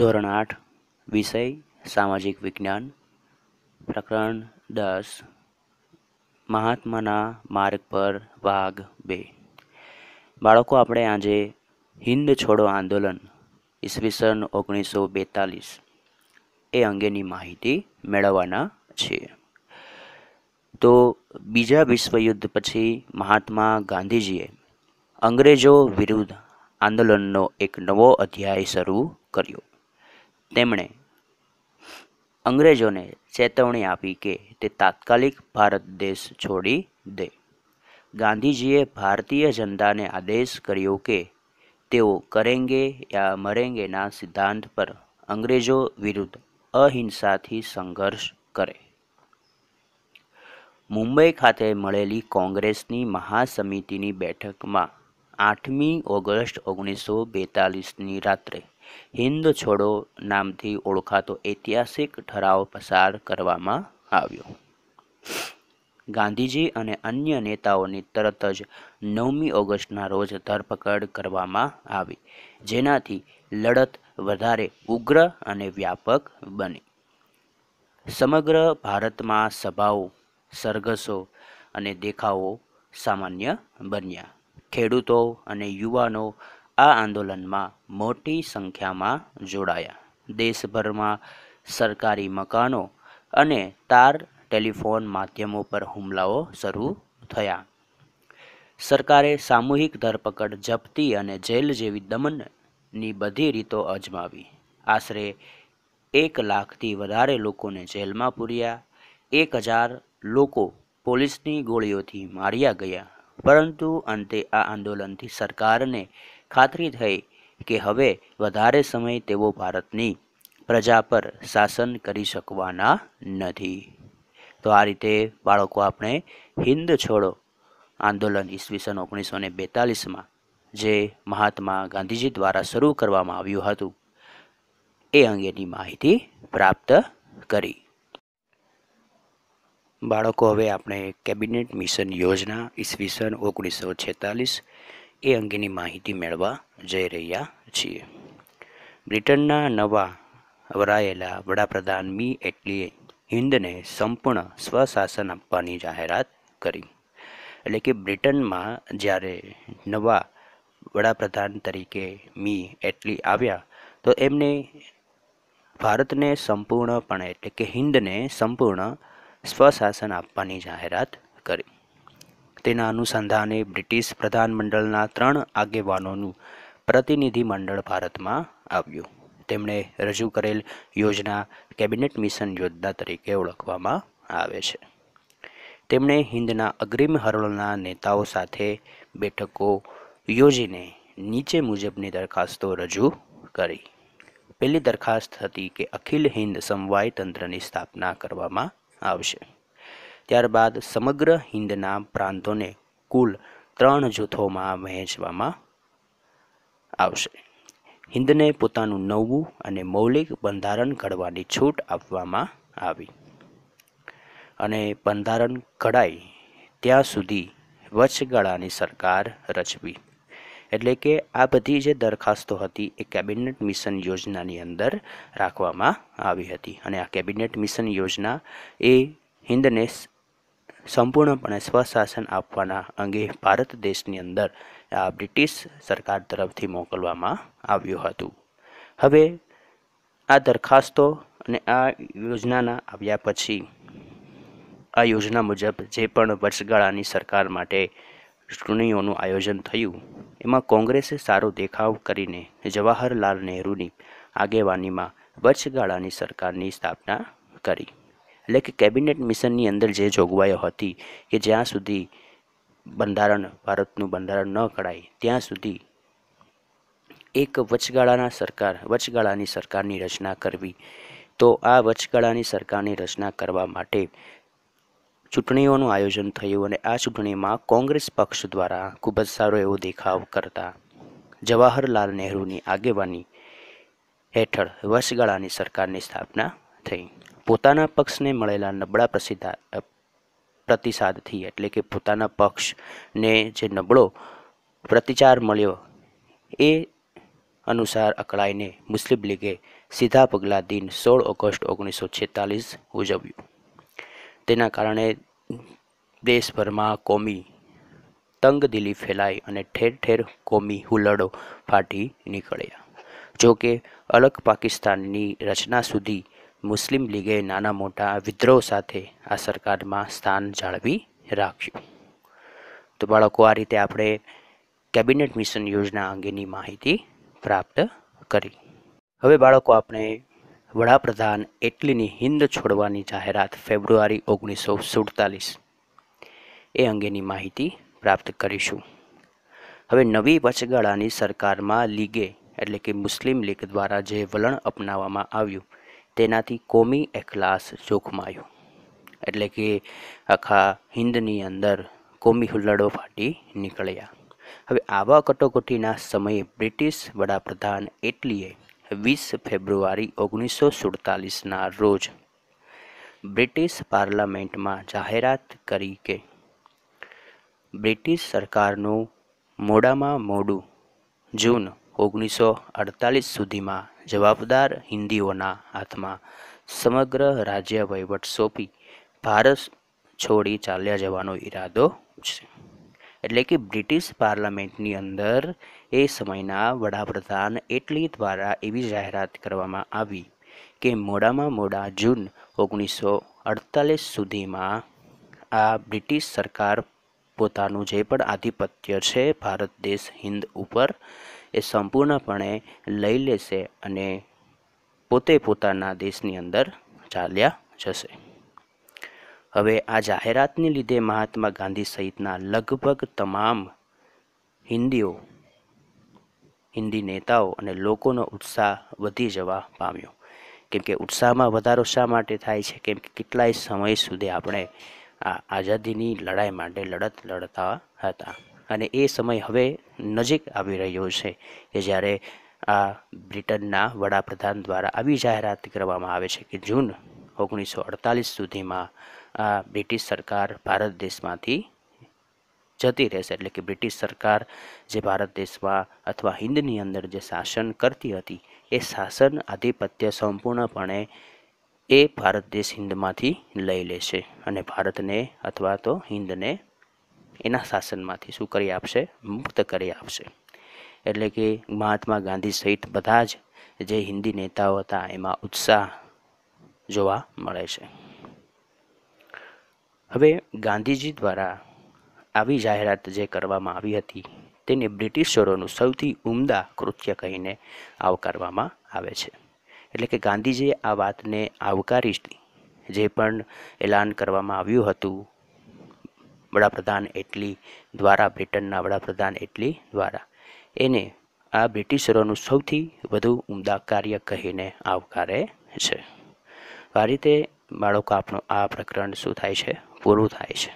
ધોરણ આઠ વિષય સામાજિક વિજ્ઞાન પ્રકરણ દસ મહાત્માના માર્ગ પર ભાગ બે બાળકો આપણે આજે હિન્દ છોડો આંદોલન ઈસવીસન ઓગણીસો બેતાલીસ એ અંગેની માહિતી મેળવવાના છીએ તો બીજા વિશ્વયુદ્ધ પછી મહાત્મા ગાંધીજીએ અંગ્રેજો વિરુદ્ધ આંદોલનનો એક નવો અધ્યાય શરૂ કર્યો તેમણે અંગ્રેજોને ચેતવણી આપી કે તે તાત્કાલિક ભારત દેશ છોડી દે ગાંધીજીએ ભારતીય જનતાને આદેશ કર્યો કે તેઓ કરેંગે યા મરેંગેના સિદ્ધાંત પર અંગ્રેજો વિરુદ્ધ અહિંસાથી સંઘર્ષ કરે મુંબઈ ખાતે મળેલી કોંગ્રેસની મહાસમિતિની બેઠકમાં આઠમી ઓગસ્ટ ઓગણીસો બેતાલીસની રાત્રે હિંદ છોડો નામથી ઓળખાતો ઐતિહાસિક ઠરાવ પસાર કરવામાં આવ્યો ગાંધીજી અને અન્ય નેતાઓની તરત જ નવમી ઓગસ્ટના રોજ ધરપકડ કરવામાં આવી જેનાથી લડત વધારે ઉગ્ર અને વ્યાપક બની સમગ્ર ભારતમાં સભાઓ સરઘસો અને દેખાવો સામાન્ય બન્યા ખેડૂતો અને યુવાનો આ આંદોલનમાં મોટી સંખ્યામાં જોડાયા દેશભરમાં સરકારી મકાનો અને તાર ટેલિફોન માધ્યમો પર હુમલાઓ શરૂ થયા સરકારે સામૂહિક ધરપકડ જપ્તી અને જેલ જેવી દમનની બધી રીતો અજમાવી આશરે એક લાખથી વધારે લોકોને જેલમાં પૂર્યા એક હજાર લોકો પોલીસની ગોળીઓથી માર્યા ગયા પરંતુ અંતે આ આંદોલનથી સરકારને ખાતરી થઈ કે હવે વધારે સમય તેઓ ભારતની પ્રજા પર શાસન કરી શકવાના નથી તો આ રીતે બાળકો આપણે હિન્દ છોડો આંદોલન ઈસવીસન ઓગણીસો ને બેતાલીસમાં જે મહાત્મા ગાંધીજી દ્વારા શરૂ કરવામાં આવ્યું હતું એ અંગેની માહિતી પ્રાપ્ત કરી બાળકો હવે આપણે કેબિનેટ મિશન યોજના ઈસવીસન ઓગણીસો છેતાલીસ એ અંગેની માહિતી મેળવા જઈ રહ્યા છીએ બ્રિટનના નવા વરાયેલા વડાપ્રધાન મી એટલીએ હિન્દને સંપૂર્ણ સ્વશાસન આપવાની જાહેરાત કરી એટલે કે બ્રિટનમાં જ્યારે નવા વડાપ્રધાન તરીકે મી એટલી આવ્યા તો એમને ભારતને સંપૂર્ણપણે એટલે કે હિન્દને સંપૂર્ણ સ્વશાસન આપવાની જાહેરાત કરી તેના અનુસંધાને બ્રિટિશ પ્રધાનમંડળના ત્રણ આગેવાનોનું પ્રતિનિધિમંડળ ભારતમાં આવ્યું તેમણે રજૂ કરેલ યોજના કેબિનેટ મિશન યોજના તરીકે ઓળખવામાં આવે છે તેમણે હિન્દના અગ્રીમ હરોળના નેતાઓ સાથે બેઠકો યોજીને નીચે મુજબની દરખાસ્તો રજૂ કરી પહેલી દરખાસ્ત હતી કે અખિલ હિન્દ સમવાય તંત્રની સ્થાપના કરવામાં આવશે ત્યારબાદ સમગ્ર હિંદના પ્રાંતોને કુલ ત્રણ જૂથોમાં વહેંચવામાં આવશે હિન્દને પોતાનું નવું અને મૌલિક બંધારણ ઘડવાની છૂટ આપવામાં આવી અને બંધારણ ઘડાય ત્યાં સુધી વચગાળાની સરકાર રચવી એટલે કે આ બધી જે દરખાસ્તો હતી એ કેબિનેટ મિશન યોજનાની અંદર રાખવામાં આવી હતી અને આ કેબિનેટ મિશન યોજના એ હિન્દને સંપૂર્ણપણે સ્વશાસન આપવાના અંગે ભારત દેશની અંદર આ બ્રિટિશ સરકાર તરફથી મોકલવામાં આવ્યું હતું હવે આ દરખાસ્તો અને આ યોજનાના આવ્યા પછી આ યોજના મુજબ જે પણ વર્ષગાળાની સરકાર માટે ચૂંટણીઓનું આયોજન થયું એમાં કોંગ્રેસે સારો દેખાવ કરીને જવાહરલાલ નહેરુની આગેવાનીમાં વર્ષગાળાની સરકારની સ્થાપના કરી એટલે કે કેબિનેટ મિશનની અંદર જે જોગવાઈઓ હતી કે જ્યાં સુધી બંધારણ ભારતનું બંધારણ ન કરાય ત્યાં સુધી એક વચગાળાના સરકાર વચગાળાની સરકારની રચના કરવી તો આ વચગાળાની સરકારની રચના કરવા માટે ચૂંટણીઓનું આયોજન થયું અને આ ચૂંટણીમાં કોંગ્રેસ પક્ષ દ્વારા ખૂબ જ સારો એવો દેખાવ કરતા જવાહરલાલ નહેરુની આગેવાની હેઠળ વચગાળાની સરકારની સ્થાપના થઈ પોતાના પક્ષને મળેલા નબળા પ્રસિદ્ધા પ્રતિસાદથી એટલે કે પોતાના પક્ષને જે નબળો પ્રતિચાર મળ્યો એ અનુસાર અકળાઈને મુસ્લિમ લીગે સીધા પગલાં દિન સોળ ઓગસ્ટ ઓગણીસો છેતાલીસ ઉજવ્યું તેના કારણે દેશભરમાં કોમી તંગદિલી ફેલાઈ અને ઠેર ઠેર કોમી હુલડો ફાટી નીકળ્યા જોકે અલગ પાકિસ્તાનની રચના સુધી મુસ્લિમ લીગે નાના મોટા વિદ્રોહ સાથે આ સરકારમાં સ્થાન જાળવી રાખ્યું તો બાળકો આ રીતે આપણે કેબિનેટ મિશન યોજના અંગેની માહિતી પ્રાપ્ત કરી હવે બાળકો આપણે વડાપ્રધાન એટલીની હિંદ છોડવાની જાહેરાત ફેબ્રુઆરી ઓગણીસો સુડતાલીસ એ અંગેની માહિતી પ્રાપ્ત કરીશું હવે નવી વચગાળાની સરકારમાં લીગે એટલે કે મુસ્લિમ લીગ દ્વારા જે વલણ અપનાવવામાં આવ્યું તેનાથી કોમી એખલાસ જોખમાયું એટલે કે આખા હિન્દની અંદર કોમી હુલ્લડો ફાટી નીકળ્યા હવે આવા કટોકટીના સમયે બ્રિટિશ વડાપ્રધાન એટલીએ વીસ ફેબ્રુઆરી ઓગણીસો સુડતાલીસના રોજ બ્રિટિશ પાર્લામેન્ટમાં જાહેરાત કરી કે બ્રિટિશ સરકારનું મોડામાં મોડું જૂન ઓગણીસો અડતાલીસ સુધીમાં જવાબદાર હિન્દીઓના હાથમાં સમગ્ર રાજ્ય વહીવટ સોંપી ભારત છોડી ચાલ્યા જવાનો ઈરાદો છે એટલે કે બ્રિટિશ પાર્લામેન્ટની અંદર એ સમયના વડાપ્રધાન એટલી દ્વારા એવી જાહેરાત કરવામાં આવી કે મોડામાં મોડા જૂન ઓગણીસો અડતાલીસ સુધીમાં આ બ્રિટિશ સરકાર પોતાનું જે પણ આધિપત્ય છે ભારત દેશ હિન્દ ઉપર એ સંપૂર્ણપણે લઈ લેશે અને પોતે પોતાના દેશની અંદર ચાલ્યા જશે હવે આ જાહેરાતને લીધે મહાત્મા ગાંધી સહિતના લગભગ તમામ હિન્દીઓ હિન્દી નેતાઓ અને લોકોનો ઉત્સાહ વધી જવા પામ્યો કેમ કે ઉત્સાહમાં વધારો શા માટે થાય છે કેમ કે કેટલાય સમય સુધી આપણે આ આઝાદીની લડાઈ માટે લડત લડતા હતા અને એ સમય હવે નજીક આવી રહ્યો છે કે જ્યારે આ બ્રિટનના વડાપ્રધાન દ્વારા આવી જાહેરાત કરવામાં આવે છે કે જૂન ઓગણીસો અડતાલીસ સુધીમાં આ બ્રિટિશ સરકાર ભારત દેશમાંથી જતી રહેશે એટલે કે બ્રિટિશ સરકાર જે ભારત દેશમાં અથવા હિન્દની અંદર જે શાસન કરતી હતી એ શાસન આધિપત્ય સંપૂર્ણપણે એ ભારત દેશ હિન્દમાંથી લઈ લેશે અને ભારતને અથવા તો હિન્દને એના શાસનમાંથી શું કરી આપશે મુક્ત કરી આપશે એટલે કે મહાત્મા ગાંધી સહિત બધા જ જે હિન્દી નેતાઓ હતા એમાં ઉત્સાહ જોવા મળે છે હવે ગાંધીજી દ્વારા આવી જાહેરાત જે કરવામાં આવી હતી તેને બ્રિટિશરોનું સૌથી ઉમદા કૃત્ય કહીને આવકારવામાં આવે છે એટલે કે ગાંધીજીએ આ વાતને આવકારી જે પણ એલાન કરવામાં આવ્યું હતું વડાપ્રધાન એટલી દ્વારા બ્રિટનના વડાપ્રધાન એટલી દ્વારા એને આ બ્રિટિશરોનું સૌથી વધુ ઉમદા કાર્ય કહીને આવકારે છે આ રીતે બાળકો આપણું આ પ્રકરણ શું થાય છે પૂરું થાય છે